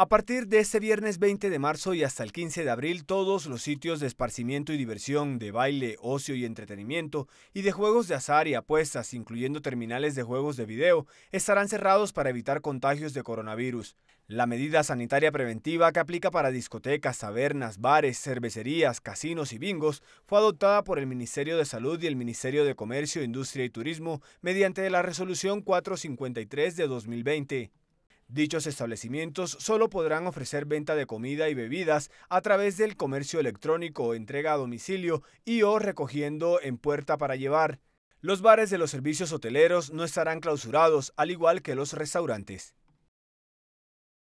A partir de este viernes 20 de marzo y hasta el 15 de abril, todos los sitios de esparcimiento y diversión, de baile, ocio y entretenimiento, y de juegos de azar y apuestas, incluyendo terminales de juegos de video, estarán cerrados para evitar contagios de coronavirus. La medida sanitaria preventiva que aplica para discotecas, tabernas, bares, cervecerías, casinos y bingos fue adoptada por el Ministerio de Salud y el Ministerio de Comercio, Industria y Turismo mediante la Resolución 453 de 2020. Dichos establecimientos solo podrán ofrecer venta de comida y bebidas a través del comercio electrónico, entrega a domicilio y o recogiendo en puerta para llevar. Los bares de los servicios hoteleros no estarán clausurados, al igual que los restaurantes.